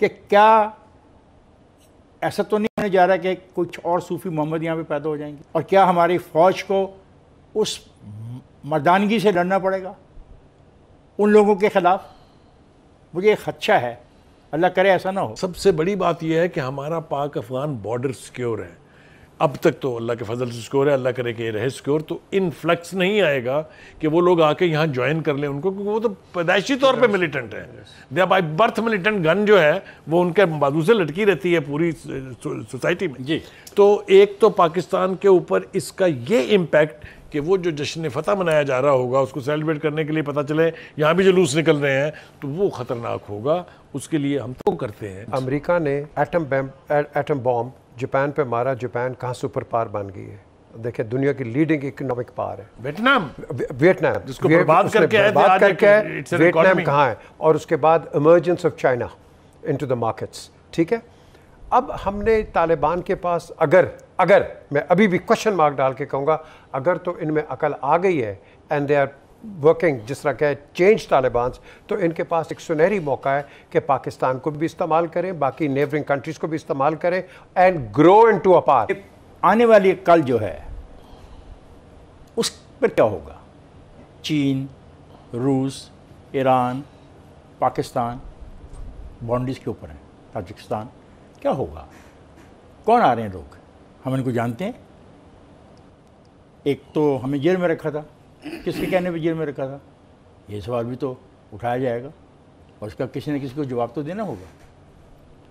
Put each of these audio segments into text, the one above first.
कि क्या ऐसा तो नहीं होने जा रहा कि कुछ और सूफ़ी मोहम्मद यहाँ पे पैदा हो जाएंगे और क्या हमारी फ़ौज को उस मर्दानगी से लड़ना पड़ेगा उन लोगों के ख़िलाफ़ मुझे खदशा है अल्लाह करे ऐसा ना हो सबसे बड़ी बात यह है कि हमारा पाक अफगान बॉर्डर सिक्योर है अब तक तो अल्लाह के फजल से स्कोर है अल्लाह करे कि रहे स्कोर तो इन फ्लक्स नहीं आएगा कि वो लोग आके यहाँ ज्वाइन कर लें उनको क्योंकि वो तो पैदाइशी तौर पे मिलिटेंट है दे बाई बर्थ मिलिटेंट गन जो है वो उनके बाजू से लटकी रहती है पूरी सोसाइटी में जी तो एक तो पाकिस्तान के ऊपर इसका ये इम्पैक्ट कि वो जो जश्न फतह मनाया जा रहा होगा उसको सेलिब्रेट करने के लिए पता चले यहाँ भी जुलूस निकल रहे हैं तो वो ख़तरनाक होगा उसके लिए हम तो करते हैं अमेरिका ने एटम एटम बॉम्ब जापान पे मारा जापान कहाँ सुपर पावर बन गई है देखिए दुनिया की लीडिंग इकोनॉमिक पावर है वियतनाम वियतनाम जिसको बर्बाद करके बर्बाद करके वियतनाम कहाँ है और उसके बाद emergence of China into the markets ठीक है अब हमने तालिबान के पास अगर अगर मैं अभी भी क्वेश्चन मार्क डाल के कहूँगा अगर तो इनमें अकल आ गई है एंड दे आर वर्किंग जिस तरह के चेंज तालिबान तो इनके पास एक सुनहरी मौका है कि पाकिस्तान को भी इस्तेमाल करें बाकी नेबरिंग कंट्रीज़ को भी इस्तेमाल करें एंड ग्रो इन टू अपार आने वाली कल जो है उस पर क्या होगा चीन रूस ईरान पाकिस्तान बाउंड्रीज के ऊपर हैं ताजिकिस्तान क्या होगा कौन आ रहे हैं लोग हम इनको जानते हैं एक तो हमें जेल में रखा था किसके कहने पर जेल में रखा था ये सवाल भी तो उठाया जाएगा और उसका किसी न किसी को जवाब तो देना होगा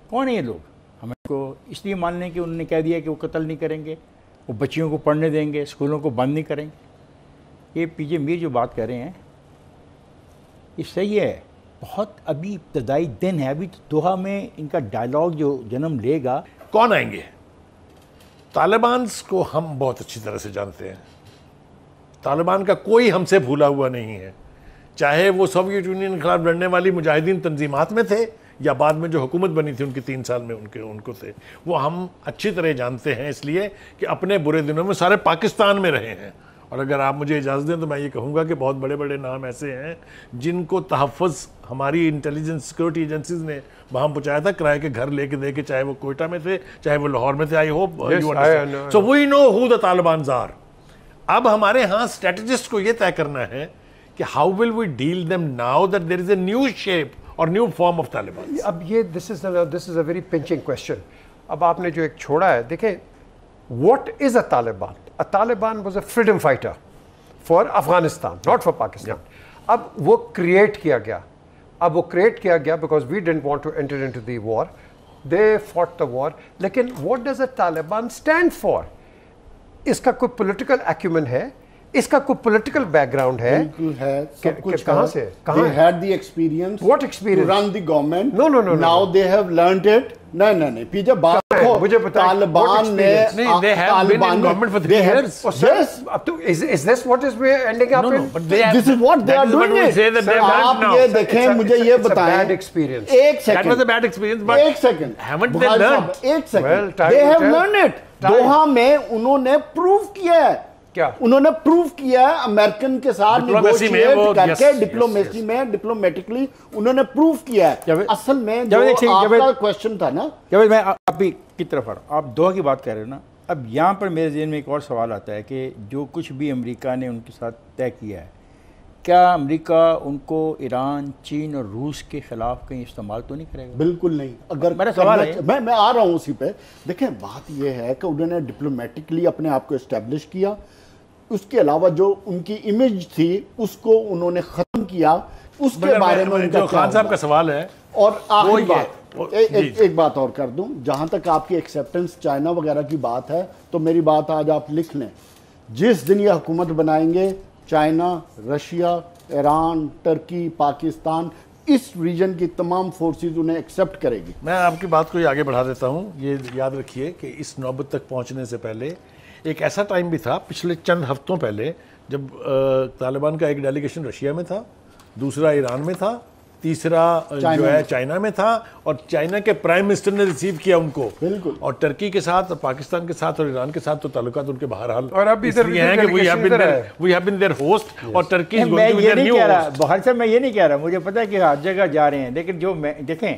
कौन है ये लोग हमें को इसलिए मान लें कि उन्होंने कह दिया कि वो कत्ल नहीं करेंगे वो बच्चियों को पढ़ने देंगे स्कूलों को बंद नहीं करेंगे ये पीजे मीर जो बात कर रहे हैं ये सही है बहुत अभी इब्तदाई दिन है अभी तो दोहा में इनका डायलॉग जो जन्म लेगा कौन आएंगे तालिबान को हम बहुत अच्छी तरह से जानते हैं तालिबान का कोई हमसे भूला हुआ नहीं है चाहे वो सोवियत यूनियन के खिलाफ लड़ने वाली मुजाहिदीन तंजीमात में थे या बाद में जो हुकूमत बनी थी उनकी तीन साल में उनके उनको थे वो हम अच्छी तरह जानते हैं इसलिए कि अपने बुरे दिनों में सारे पाकिस्तान में रहे हैं और अगर आप मुझे इजाज़त दें तो मैं ये कहूँगा कि बहुत बड़े बड़े नाम ऐसे हैं जिनको तहफ़ हमारी इंटेलिजेंस सिक्योरिटी एजेंसीज ने वहाँ पहुँचाया था किराए के घर लेके दे के चाहे वो कोयटा में थे चाहे वो लाहौर में थे I hope so we know who the Taliban जार अब हमारे यहां स्ट्रेटेजिस्ट को यह तय करना है कि how will we deal them now that there is a new shape और न्यू फॉर्म ऑफ तालिबान अब ये this is this is a very pinching question अब आपने जो एक छोड़ा है देखे what is a Taliban a Taliban was a freedom fighter for Afghanistan not for Pakistan अब वो क्रिएट किया गया अब वो क्रिएट किया गया because we didn't want to enter into their war they fought the war लेकिन what does a Taliban stand for इसका कोई पॉलिटिकल एक्यूमेंट है इसका कोई पॉलिटिकल बैकग्राउंड है कहां से experience run no no no now they have it मुझे तालिबान oh, तो is is this what is ending up in this is what they are doing आप ये देखें मुझे ये बताएं बैड एक्सपीरियंस एक second that was a bad experience but एक सेकंड हैवंट दे एक second they have it Doha में उन्होंने प्रूव किया है क्या उन्होंने प्रूव किया है अमेरिकन के साथ करके डिप्लोमेसी में डिप्लोमेटिकली उन्होंने प्रूव किया है असल में क्वेश्चन था ना जब मैं आप भी की तरफ आ रहा आप दोहा की बात कर रहे हो ना अब यहाँ पर मेरे जेहन में एक और सवाल आता है कि जो कुछ भी अमेरिका ने उनके साथ तय किया है क्या अमेरिका उनको ईरान चीन और रूस के खिलाफ कहीं इस्तेमाल तो नहीं करेगा बिल्कुल नहीं अगर मेरा सवाल है मैं मैं आ रहा हूँ उसी पे देखें बात यह है कि उन्होंने डिप्लोमेटिकली अपने आप को इस्टेब्लिश किया उसके अलावा जो उनकी इमेज थी उसको उन्होंने ख़त्म किया उसके मतलब बारे में उनका खान साहब का सवाल है और आखिरी बात ए, एक, एक बात और कर दूं जहां तक आपकी एक्सेप्टेंस चाइना वगैरह की बात है तो मेरी बात आज आप लिख लें जिस दिन ये हुकूमत बनाएंगे China Russia Iran Turkey Pakistan इस रीजन की तमाम फोर्सेस उन्हें एक्सेप्ट करेगी मैं आपकी बात को आगे बढ़ा देता हूँ ये याद रखिए कि इस नौबत तक पहुँचने से पहले एक ऐसा टाइम भी था पिछले चंद हफ्तों पहले जब तालिबान का एक डेलीगेशन रशिया में था दूसरा ईरान में था तीसरा जो है चाइना में था और चाइना के प्राइम मिनिस्टर ने रिसीव किया उनको बिल्कुल और टर्की के साथ और पाकिस्तान के साथ और ईरान के साथ तो ताल्लुकात तो उनके बाहर हाल और अब इधर ये है कि we have been we have been their host और Turkey is going to be their new host बाहर से मैं ये नहीं कह रहा मुझे पता है कि हर जगह जा रहे हैं लेकिन जो मैं देखें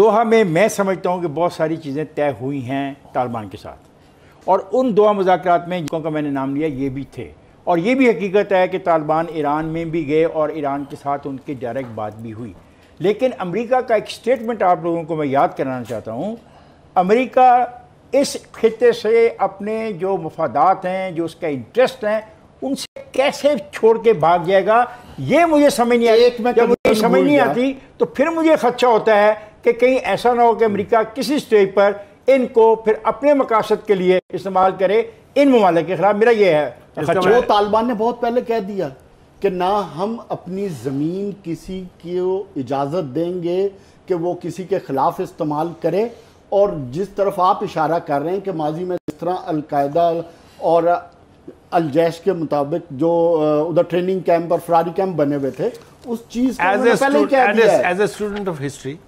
दोहा में मैं समझता हूँ कि बहुत सारी चीज़ें तय हुई हैं तालिबान के साथ और उन दोहा मुजाकर में जिनका मैंने नाम लिया ये भी थे और ये भी हकीकत है कि तालिबान ईरान में भी गए और ईरान के साथ उनकी डायरेक्ट बात भी हुई लेकिन अमेरिका का एक स्टेटमेंट आप लोगों को मैं याद कराना चाहता हूँ अमेरिका इस खत्े से अपने जो मफादात हैं जो उसका इंटरेस्ट हैं उनसे कैसे छोड़ के भाग जाएगा ये मुझे समझ नहीं एक मैं जब तो मुझे समझ नहीं आती तो फिर मुझे खदशा होता है कि कहीं ऐसा ना हो कि अमरीका किसी स्टेज पर इनको फिर अपने मकासद के लिए इस्तेमाल करे इन ममालिक के ख़िलाफ़ मेरा यह है अच्छा। वो तालिबान ने बहुत पहले कह दिया कि ना हम अपनी ज़मीन किसी को इजाज़त देंगे कि वो किसी के ख़िलाफ़ इस्तेमाल करे और जिस तरफ आप इशारा कर रहे हैं कि माजी में जिस तरह अलकायदा और अलजैश के मुताबिक जो उधर ट्रेनिंग कैंप और फरारी कैंप बने हुए थे उस चीज़ एज स्टूडेंट ऑफ हिस्ट्री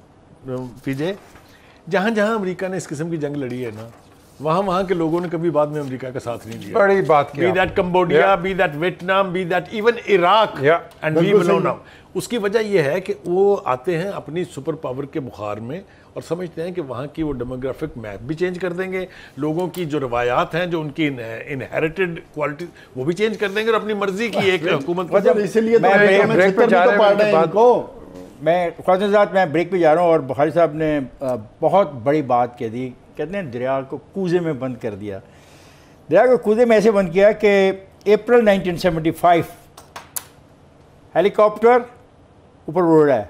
जहां जहां अमरीका ने इस किस्म की जंग लड़ी है ना वहाँ वहाँ के लोगों ने कभी बाद में अमेरिका का साथ नहीं दिया बड़ी बात be that Cambodia be that Vietnam be that even Iraq and we below उसकी वजह यह है कि वो आते हैं अपनी सुपर पावर के बुखार में और समझते हैं कि वहाँ की वो डेमोग्राफिक मैप भी चेंज कर देंगे लोगों की जो रवायात हैं जो उनकी इनहेरिटेड क्वालिटी वो भी चेंज कर देंगे और अपनी मर्जी की एक हुकूमत मतलब इसीलिए तो मैं मैं ब्रेक तो पे जा रहा हूँ और बुखारी साहब ने बहुत बड़ी बात कह दी कहते हैं दरिया को कूजे में बंद कर दिया दरिया को कूजे में ऐसे बंद किया कि अप्रैल 1975 हेलीकॉप्टर ऊपर उड़ रहा है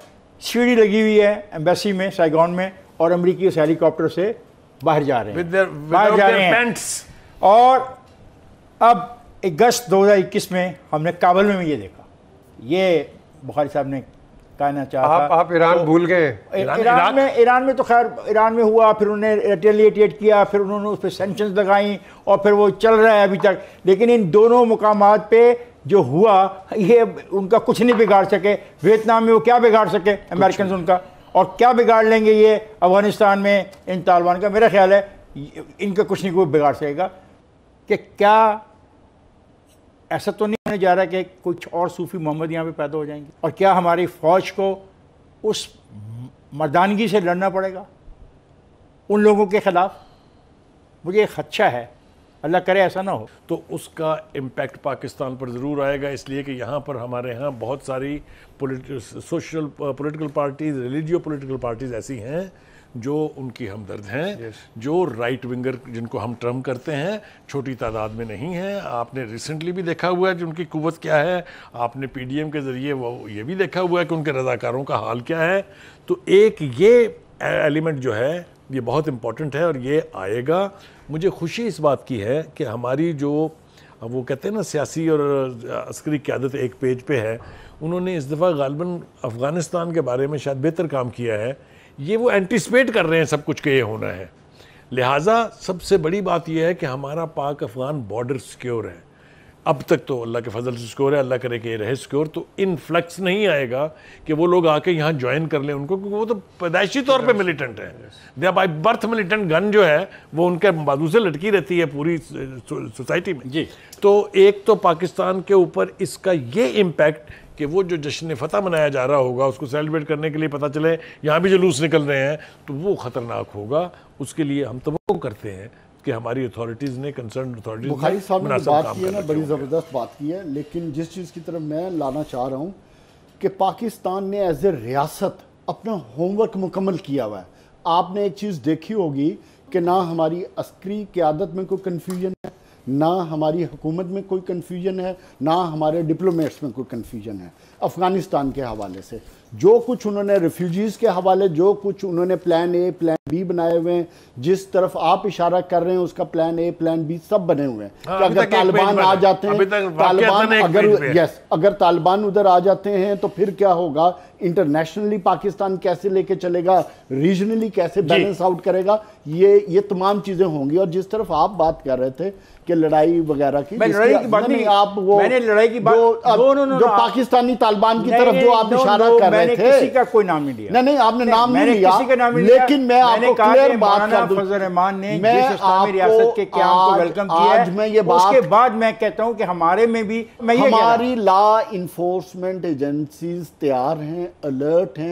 सीढ़ी लगी हुई है एम्बेसी में साइगॉन में और अमरीकी उस हेलीकॉप्टर से बाहर जा रहे हैं their, बाहर जा रहे हैं और अब अगस्त 2021 में हमने काबुल में भी ये देखा ये बुखारी साहब ने कहना चाहता आप आप ईरान तो, भूल गए ईरान में ईरान में तो खैर ईरान में हुआ फिर उन्होंने रेटेलिएटेड किया फिर उन्होंने उस पर सेंशन लगाई और फिर वो चल रहा है अभी तक लेकिन इन दोनों मुकाम पर जो हुआ ये उनका कुछ नहीं बिगाड़ सके वियतनाम में वो क्या बिगाड़ सके अमेरिकन उनका और क्या बिगाड़ लेंगे ये अफगानिस्तान में इन तालिबान का मेरा ख्याल है इनका कुछ नहीं कोई बिगाड़ सकेगा कि क्या ऐसा तो नहीं होने जा रहा है कि कुछ और सूफी मोहम्मद यहाँ पे पैदा हो जाएंगे और क्या हमारी फ़ौज को उस मर्दानगी से लड़ना पड़ेगा उन लोगों के ख़िलाफ़ मुझे एक खदशा है अल्लाह करे ऐसा ना हो तो उसका इम्पैक्ट पाकिस्तान पर ज़रूर आएगा इसलिए कि यहाँ पर हमारे यहाँ बहुत सारी polit social political parties religio political parties ऐसी हैं जो उनकी हमदर्द हैं yes. जो राइट विंगर जिनको हम ट्रम करते हैं छोटी तादाद में नहीं है आपने रिसेंटली भी देखा हुआ है कि उनकी कुवत क्या है आपने पी के ज़रिए वो ये भी देखा हुआ है कि उनके रजाकारों का हाल क्या है तो एक ये एलिमेंट जो है ये बहुत इम्पॉर्टेंट है और ये आएगा मुझे खुशी इस बात की है कि हमारी जो वो कहते हैं ना सियासी और अस्करी क्यादत एक पेज पे है उन्होंने इस दफ़ा गालबन अफ़गानिस्तान के बारे में शायद बेहतर काम किया है ये वो एंटिसपेट कर रहे हैं सब कुछ के ये होना है लिहाजा सबसे बड़ी बात यह है कि हमारा पाक अफगान बॉर्डर सिक्योर है अब तक तो अल्लाह के फजल से सिक्योर है अल्लाह करे कि ये रहे सिक्योर तो इन फ्लक्स नहीं आएगा कि वो लोग आके यहाँ ज्वाइन कर लें उनको क्योंकि वो तो पैदाइशी तौर पे मिलिटेंट है दे बाई बर्थ मिलिटेंट गन जो है वो उनके बाजू से लटकी रहती है पूरी सोसाइटी में जी तो एक तो पाकिस्तान के ऊपर इसका ये इम्पैक्ट कि वो जो जश्न फतह मनाया जा रहा होगा उसको सेलिब्रेट करने के लिए पता चले यहाँ भी जुलूस निकल रहे हैं तो वो ख़तरनाक होगा उसके लिए हम तो करते हैं कि हमारी अथॉरिटीज़ ने कंसर्न अथॉरिटी बुखारी साहब ने बात की है ना बड़ी ज़बरदस्त बात की है लेकिन जिस चीज़ की तरफ मैं लाना चाह रहा हूँ कि पाकिस्तान ने एज ए रियासत अपना होमवर्क मुकम्मल किया हुआ है आपने एक चीज़ देखी होगी कि ना हमारी अस्करी क्यादत में कोई कन्फ्यूजन है ना हमारी हुकूमत में कोई कन्फ्यूजन है ना हमारे डिप्लोमेट्स में कोई कन्फ्यूजन है अफ़गानिस्तान के हवाले से जो कुछ उन्होंने रिफ्यूजीज़ के हवाले जो कुछ उन्होंने प्लान ए प्लान बी बनाए हुए हैं जिस तरफ आप इशारा कर रहे हैं उसका प्लान ए प्लान बी सब बने हुए हैं हाँ, अगर तालिबान आ जाते हैं तालिबान अगर यस अगर तालिबान उधर आ जाते हैं तो फिर क्या होगा इंटरनेशनली पाकिस्तान कैसे लेके चलेगा रीजनली कैसे बैलेंस आउट करेगा ये ये तमाम चीज़ें होंगी और जिस तरफ आप बात कर रहे थे कि लड़ाई वगैरह की आप वो जो पाकिस्तानी तालिबान की तरफ जो आप इशारा कर रहे थे किसी का कोई नाम नहीं लिया नहीं नहीं आपने नाम नहीं लिया लेकिन मैं आपको क्लियर बात कर दूं फजल रहमान ने रियासत के वेलकम किया आज मैं ये बात उसके बाद मैं कहता हूं कि हमारे में भी हमारी लॉ इन्फोर्समेंट एजेंसी तैयार हैं अलर्ट हैं